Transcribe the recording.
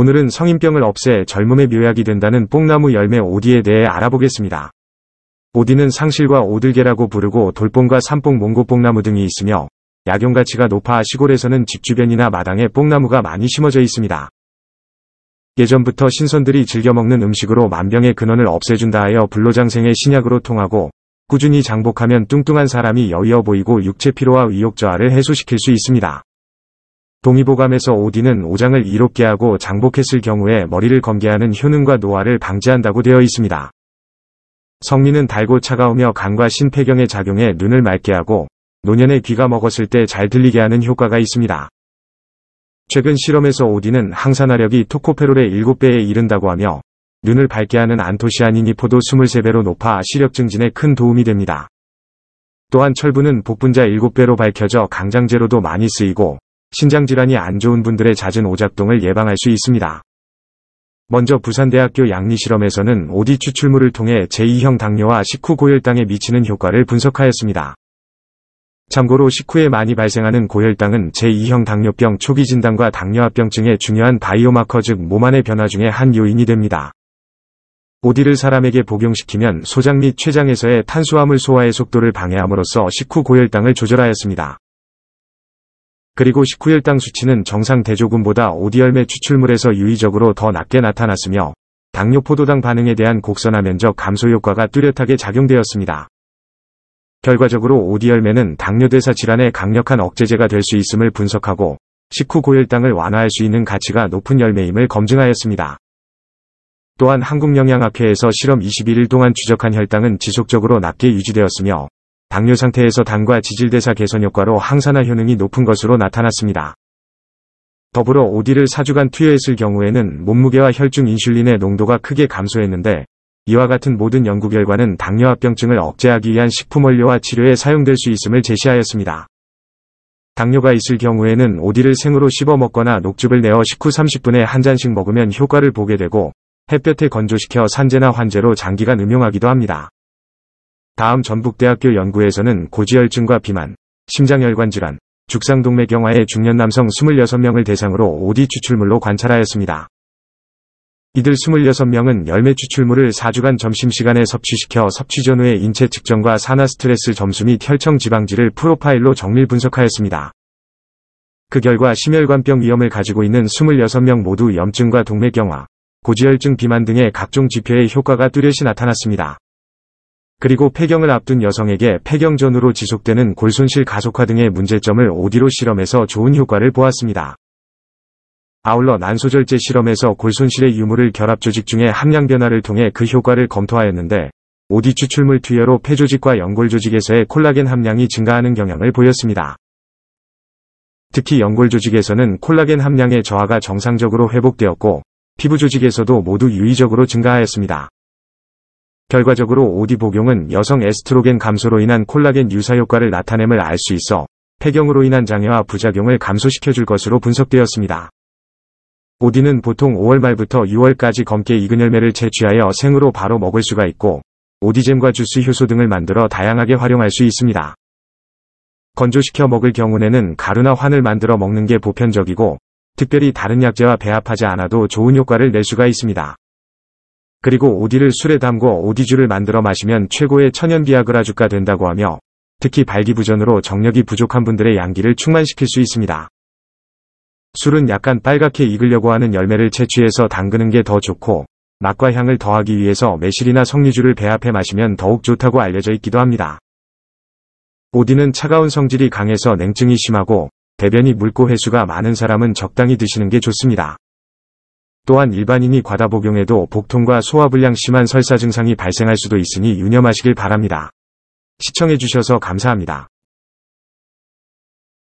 오늘은 성인병을 없애 젊음의 묘약이 된다는 뽕나무 열매 오디에 대해 알아보겠습니다. 오디는 상실과 오들개라고 부르고 돌봉과산봉 몽고뽕나무 등이 있으며 약용 가치가 높아 시골에서는 집 주변이나 마당에 뽕나무가 많이 심어져 있습니다. 예전부터 신선들이 즐겨 먹는 음식으로 만병의 근원을 없애준다 하여 불로장생의 신약으로 통하고 꾸준히 장복하면 뚱뚱한 사람이 여의어 보이고 육체 피로와 의욕 저하를 해소시킬 수 있습니다. 동의보감에서 오디는 오장을 이롭게 하고 장복했을 경우에 머리를 건개하는 효능과 노화를 방지한다고 되어 있습니다. 성미는 달고 차가우며 간과 신폐경의 작용에 눈을 맑게 하고 노년의 귀가 먹었을 때 잘 들리게 하는 효과가 있습니다. 최근 실험에서 오디는 항산화력이 토코페롤의 7배에 이른다고 하며 눈을 밝게 하는 안토시아닌 이포도 23배로 높아 시력 증진에 큰 도움이 됩니다. 또한 철분은 복분자 7배로 밝혀져 강장제로도 많이 쓰이고 신장질환이 안 좋은 분들의 잦은 오작동을 예방할 수 있습니다. 먼저 부산대학교 양리실험에서는 오디 추출물을 통해 제2형 당뇨와 식후 고혈당에 미치는 효과를 분석하였습니다. 참고로 식후에 많이 발생하는 고혈당은 제2형 당뇨병 초기 진단과 당뇨합병증의 중요한 바이오마커 즉 몸안의 변화 중의 한 요인이 됩니다. 오디를 사람에게 복용시키면 소장 및 췌장에서의 탄수화물 소화의 속도를 방해함으로써 식후 고혈당을 조절하였습니다. 그리고 19일 당 수치는 정상 대조군보다 오디열매 추출물에서 유의적으로 더 낮게 나타났으며 당뇨 포도당 반응에 대한 곡선화 면적 감소 효과가 뚜렷하게 작용되었습니다. 결과적으로 오디열매는 당뇨대사 질환의 강력한 억제제가 될 수 있음을 분석하고 식후 고혈당을 완화할 수 있는 가치가 높은 열매임을 검증하였습니다. 또한 한국영양학회에서 실험 21일 동안 추적한 혈당은 지속적으로 낮게 유지되었으며 당뇨 상태에서 당과 지질대사 개선 효과로 항산화 효능이 높은 것으로 나타났습니다. 더불어 오디를 4주간 투여했을 경우에는 몸무게와 혈중 인슐린의 농도가 크게 감소했는데 이와 같은 모든 연구 결과는 당뇨합병증을 억제하기 위한 식품원료와 치료에 사용될 수 있음을 제시하였습니다. 당뇨가 있을 경우에는 오디를 생으로 씹어 먹거나 녹즙을 내어 식후 30분에 한 잔씩 먹으면 효과를 보게 되고 햇볕에 건조시켜 산재나 환재로 장기간 음용하기도 합니다. 다음 전북대학교 연구에서는 고지혈증과 비만, 심장혈관 질환, 죽상동맥경화의 중년 남성 26명을 대상으로 오디 추출물로 관찰하였습니다. 이들 26명은 열매 추출물을 4주간 점심시간에 섭취시켜 섭취 전후의 인체 측정과 산화 스트레스 점수 및 혈청 지방질을 프로파일로 정밀 분석하였습니다. 그 결과 심혈관병 위험을 가지고 있는 26명 모두 염증과 동맥경화, 고지혈증 비만 등의 각종 지표의 효과가 뚜렷이 나타났습니다. 그리고 폐경을 앞둔 여성에게 폐경 전후로 지속되는 골손실 가속화 등의 문제점을 오디로 실험에서 좋은 효과를 보았습니다. 아울러 난소절제 실험에서 골손실의 유무를 결합조직 중에 함량 변화를 통해 그 효과를 검토하였는데 오디 추출물 투여로 폐조직과 연골조직에서의 콜라겐 함량이 증가하는 경향을 보였습니다. 특히 연골조직에서는 콜라겐 함량의 저하가 정상적으로 회복되었고 피부조직에서도 모두 유의적으로 증가하였습니다. 결과적으로 오디 복용은 여성 에스트로겐 감소로 인한 콜라겐 유사 효과를 나타냄을 알 수 있어 폐경으로 인한 장애와 부작용을 감소시켜줄 것으로 분석되었습니다. 오디는 보통 5월 말부터 6월까지 검게 익은 열매를 채취하여 생으로 바로 먹을 수가 있고 오디잼과 주스 효소 등을 만들어 다양하게 활용할 수 있습니다. 건조시켜 먹을 경우에는 가루나 환을 만들어 먹는 게 보편적이고 특별히 다른 약재와 배합하지 않아도 좋은 효과를 낼 수가 있습니다. 그리고 오디를 술에 담고 오디주를 만들어 마시면 최고의 천연 비아그라주가 된다고 하며 특히 발기부전으로 정력이 부족한 분들의 양기를 충만시킬 수 있습니다. 술은 약간 빨갛게 익으려고 하는 열매를 채취해서 담그는 게 더 좋고 맛과 향을 더하기 위해서 매실이나 석류주를 배합해 마시면 더욱 좋다고 알려져 있기도 합니다. 오디는 차가운 성질이 강해서 냉증이 심하고 대변이 묽고 해수가 많은 사람은 적당히 드시는 게 좋습니다. 또한 일반인이 과다 복용해도 복통과 소화불량 심한 설사 증상이 발생할 수도 있으니 유념하시길 바랍니다. 시청해주셔서 감사합니다.